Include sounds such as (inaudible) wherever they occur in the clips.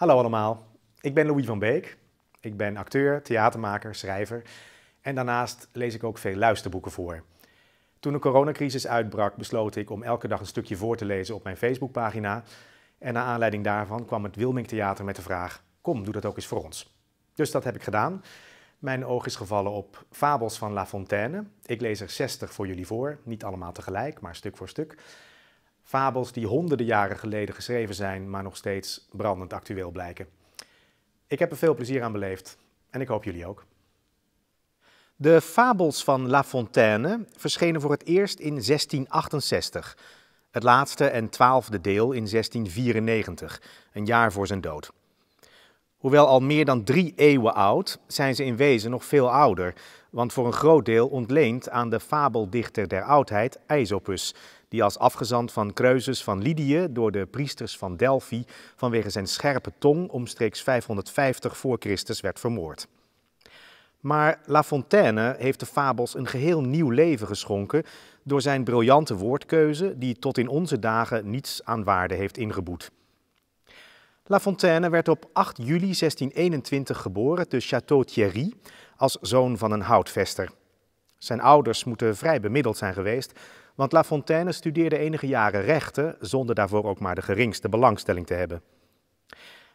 Hallo allemaal, ik ben Louis van Beek. Ik ben acteur, theatermaker, schrijver en daarnaast lees ik ook veel luisterboeken voor. Toen de coronacrisis uitbrak besloot ik om elke dag een stukje voor te lezen op mijn Facebookpagina. En naar aanleiding daarvan kwam het Wilming Theater met de vraag, kom doe dat ook eens voor ons. Dus dat heb ik gedaan. Mijn oog is gevallen op Fabels van La Fontaine. Ik lees er 60 voor jullie voor, niet allemaal tegelijk, maar stuk voor stuk. Fabels die honderden jaren geleden geschreven zijn, maar nog steeds brandend actueel blijken. Ik heb er veel plezier aan beleefd en ik hoop jullie ook. De fabels van La Fontaine verschenen voor het eerst in 1668. Het laatste en twaalfde deel in 1694, een jaar voor zijn dood. Hoewel al meer dan drie eeuwen oud, zijn ze in wezen nog veel ouder, want voor een groot deel ontleend aan de fabeldichter der oudheid Aesopus, die als afgezant van Creusus van Lidië door de priesters van Delphi vanwege zijn scherpe tong omstreeks 550 voor Christus werd vermoord. Maar La Fontaine heeft de fabels een geheel nieuw leven geschonken door zijn briljante woordkeuze die tot in onze dagen niets aan waarde heeft ingeboet. La Fontaine werd op 8 juli 1621 geboren te Château Thierry als zoon van een houtvester. Zijn ouders moeten vrij bemiddeld zijn geweest, want La Fontaine studeerde enige jaren rechten zonder daarvoor ook maar de geringste belangstelling te hebben.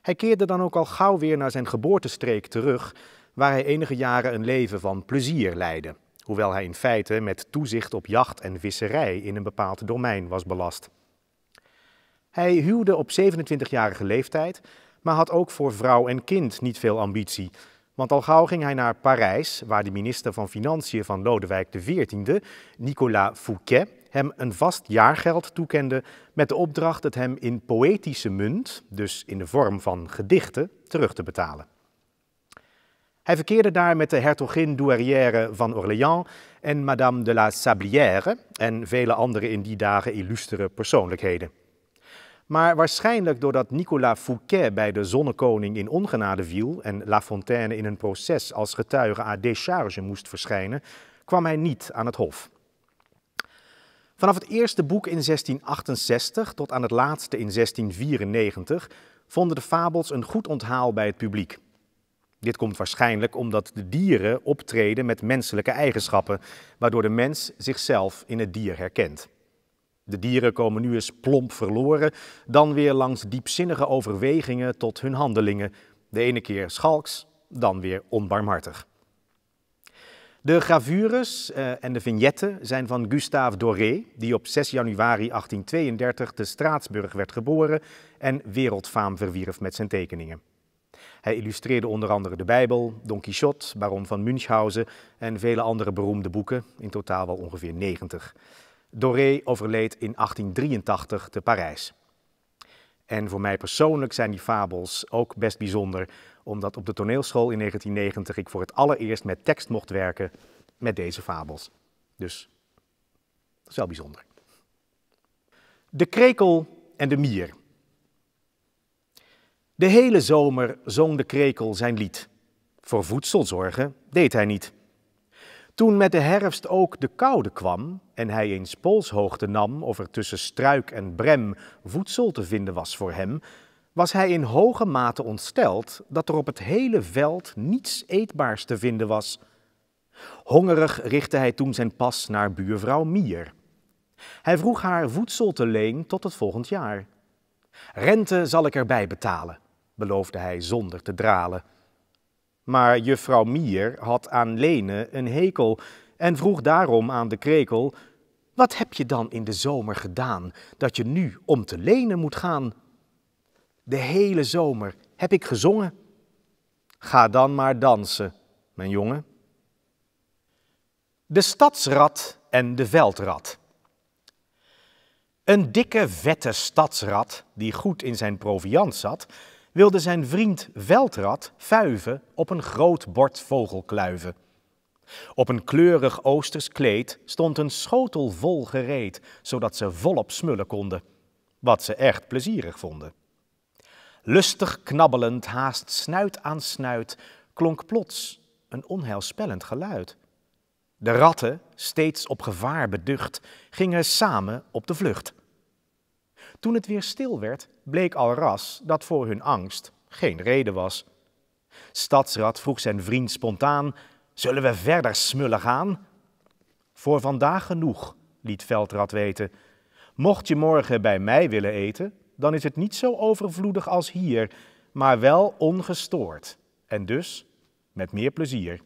Hij keerde dan ook al gauw weer naar zijn geboortestreek terug, waar hij enige jaren een leven van plezier leidde, hoewel hij in feite met toezicht op jacht en visserij in een bepaald domein was belast. Hij huwde op 27-jarige leeftijd, maar had ook voor vrouw en kind niet veel ambitie want al gauw ging hij naar Parijs, waar de minister van Financiën van Lodewijk XIV, Nicolas Fouquet, hem een vast jaargeld toekende met de opdracht het hem in poëtische munt, dus in de vorm van gedichten, terug te betalen. Hij verkeerde daar met de hertogin douairière van Orléans en madame de la Sablière en vele andere in die dagen illustere persoonlijkheden. Maar waarschijnlijk doordat Nicolas Fouquet bij de zonnekoning in ongenade viel en La Fontaine in een proces als getuige à décharge moest verschijnen, kwam hij niet aan het hof. Vanaf het eerste boek in 1668 tot aan het laatste in 1694 vonden de fabels een goed onthaal bij het publiek. Dit komt waarschijnlijk omdat de dieren optreden met menselijke eigenschappen, waardoor de mens zichzelf in het dier herkent. De dieren komen nu eens plomp verloren, dan weer langs diepzinnige overwegingen tot hun handelingen. De ene keer schalks, dan weer onbarmhartig. De gravures eh, en de vignetten zijn van Gustave Doré, die op 6 januari 1832 te Straatsburg werd geboren en wereldfaam verwierf met zijn tekeningen. Hij illustreerde onder andere de Bijbel, Don Quichot, Baron van Münchhausen en vele andere beroemde boeken, in totaal wel ongeveer 90. Doré overleed in 1883 te Parijs. En voor mij persoonlijk zijn die fabels ook best bijzonder, omdat op de toneelschool in 1990 ik voor het allereerst met tekst mocht werken met deze fabels. Dus dat is wel bijzonder. De krekel en de mier. De hele zomer zong de krekel zijn lied. Voor voedsel zorgen deed hij niet. Toen met de herfst ook de koude kwam en hij eens polshoogte nam of er tussen struik en brem voedsel te vinden was voor hem, was hij in hoge mate ontsteld dat er op het hele veld niets eetbaars te vinden was. Hongerig richtte hij toen zijn pas naar buurvrouw Mier. Hij vroeg haar voedsel te leen tot het volgend jaar. Rente zal ik erbij betalen, beloofde hij zonder te dralen. Maar juffrouw Mier had aan Lene een hekel en vroeg daarom aan de krekel: Wat heb je dan in de zomer gedaan dat je nu om te lenen moet gaan? De hele zomer heb ik gezongen. Ga dan maar dansen, mijn jongen. De stadsrat en de veldrat. Een dikke, vette stadsrat die goed in zijn proviant zat, wilde zijn vriend Veldrat vuiven op een groot bord vogelkluiven. Op een kleurig oosters kleed stond een schotel vol gereed, zodat ze volop smullen konden, wat ze echt plezierig vonden. Lustig knabbelend, haast snuit aan snuit, klonk plots een onheilspellend geluid. De ratten, steeds op gevaar beducht, gingen samen op de vlucht. Toen het weer stil werd, bleek al ras dat voor hun angst geen reden was. Stadsrat vroeg zijn vriend spontaan: Zullen we verder smullen gaan? Voor vandaag genoeg, liet Veldrad weten. Mocht je morgen bij mij willen eten, dan is het niet zo overvloedig als hier, maar wel ongestoord. En dus met meer plezier.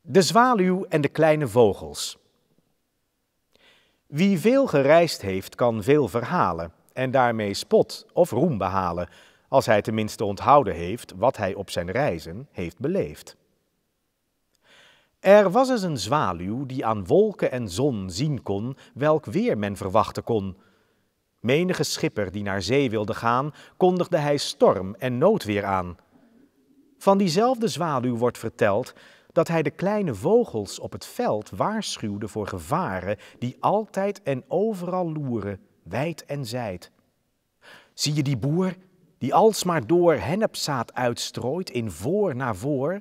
De zwaluw en de kleine vogels. Wie veel gereisd heeft, kan veel verhalen en daarmee spot of roem behalen, als hij tenminste onthouden heeft wat hij op zijn reizen heeft beleefd. Er was eens een zwaluw die aan wolken en zon zien kon welk weer men verwachten kon. Menige schipper die naar zee wilde gaan, kondigde hij storm en noodweer aan. Van diezelfde zwaluw wordt verteld dat hij de kleine vogels op het veld waarschuwde voor gevaren die altijd en overal loeren, wijd en zijd. Zie je die boer die alsmaar door hennepzaad uitstrooit in voor naar voor?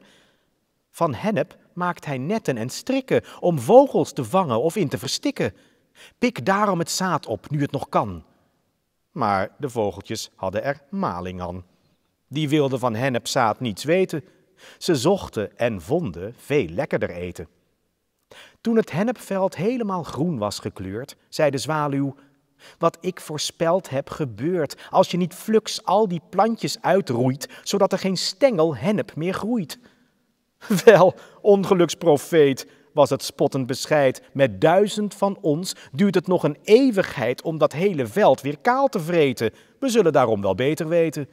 Van hennep maakt hij netten en strikken om vogels te vangen of in te verstikken. Pik daarom het zaad op, nu het nog kan. Maar de vogeltjes hadden er maling aan. Die wilden van hennepzaad niets weten, ze zochten en vonden veel lekkerder eten. Toen het hennepveld helemaal groen was gekleurd, zei de zwaluw: Wat ik voorspeld heb gebeurd, als je niet flux al die plantjes uitroeit, zodat er geen stengel hennep meer groeit. (laughs) Wel, ongeluksprofeet, was het spottend bescheid. Met duizend van ons duurt het nog een eeuwigheid om dat hele veld weer kaal te vreten. We zullen daarom wel beter weten.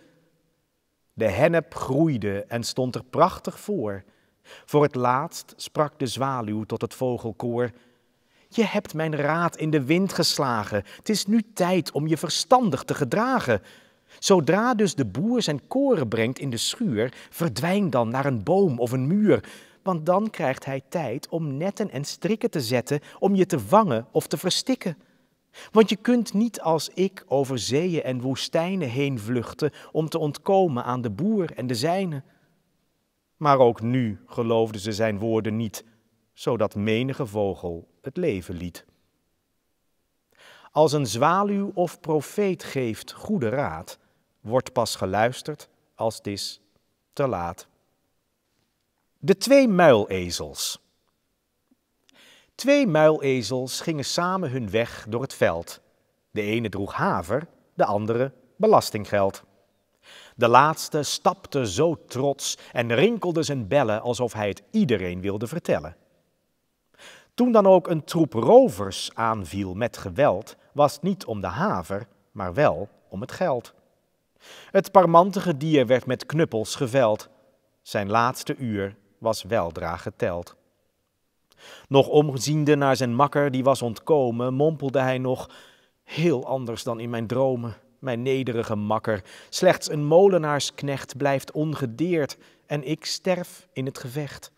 De hennep groeide en stond er prachtig voor. Voor het laatst sprak de zwaluw tot het vogelkoor. Je hebt mijn raad in de wind geslagen. Het is nu tijd om je verstandig te gedragen. Zodra dus de boer zijn koren brengt in de schuur, verdwijn dan naar een boom of een muur. Want dan krijgt hij tijd om netten en strikken te zetten om je te vangen of te verstikken. Want je kunt niet als ik over zeeën en woestijnen heen vluchten om te ontkomen aan de boer en de zijne. Maar ook nu geloofden ze zijn woorden niet, zodat menige vogel het leven liet. Als een zwaluw of profeet geeft goede raad, wordt pas geluisterd als het is te laat. De twee muilezels. Twee muilezels gingen samen hun weg door het veld. De ene droeg haver, de andere belastinggeld. De laatste stapte zo trots en rinkelde zijn bellen alsof hij het iedereen wilde vertellen. Toen dan ook een troep rovers aanviel met geweld, was het niet om de haver, maar wel om het geld. Het parmantige dier werd met knuppels geveld. Zijn laatste uur was weldra geteld. Nog omziende naar zijn makker, die was ontkomen, mompelde hij nog: Heel anders dan in mijn dromen, mijn nederige makker. Slechts een molenaarsknecht blijft ongedeerd en ik sterf in het gevecht.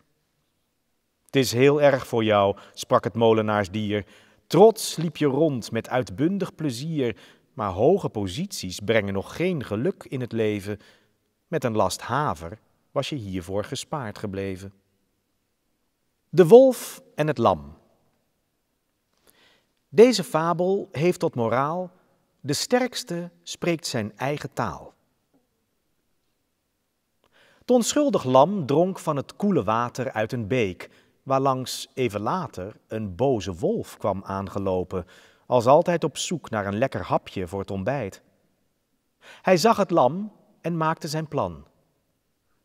Het is heel erg voor jou, sprak het molenaarsdier. Trots liep je rond met uitbundig plezier, maar hoge posities brengen nog geen geluk in het leven. Met een last haver was je hiervoor gespaard gebleven. De wolf en het lam. Deze fabel heeft tot moraal: de sterkste spreekt zijn eigen taal. Het onschuldig lam dronk van het koele water uit een beek, waarlangs even later een boze wolf kwam aangelopen, als altijd op zoek naar een lekker hapje voor het ontbijt. Hij zag het lam en maakte zijn plan.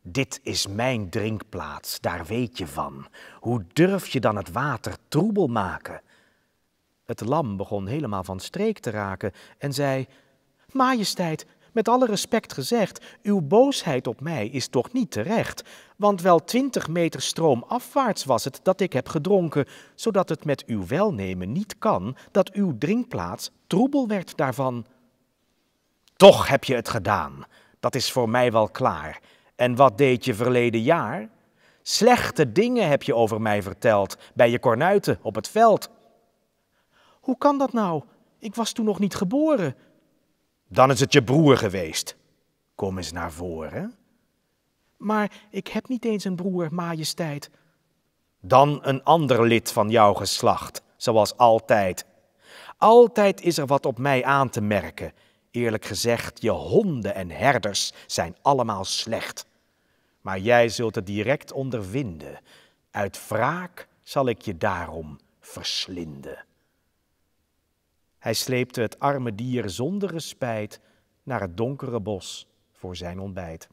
Dit is mijn drinkplaats, daar weet je van. Hoe durf je dan het water troebel maken? Het lam begon helemaal van streek te raken en zei: Majesteit, met alle respect gezegd, uw boosheid op mij is toch niet terecht, want wel twintig meter stroomafwaarts was het dat ik heb gedronken, zodat het met uw welnemen niet kan dat uw drinkplaats troebel werd daarvan. Toch heb je het gedaan, dat is voor mij wel klaar. En wat deed je verleden jaar? Slechte dingen heb je over mij verteld, bij je kornuiten op het veld. Hoe kan dat nou? Ik was toen nog niet geboren. Dan is het je broer geweest. Kom eens naar voren. Maar ik heb niet eens een broer, majesteit. Dan een ander lid van jouw geslacht, zoals altijd. Altijd is er wat op mij aan te merken. Eerlijk gezegd, je honden en herders zijn allemaal slecht maar jij zult het direct ondervinden. Uit wraak zal ik je daarom verslinden. Hij sleepte het arme dier zonder spijt naar het donkere bos voor zijn ontbijt.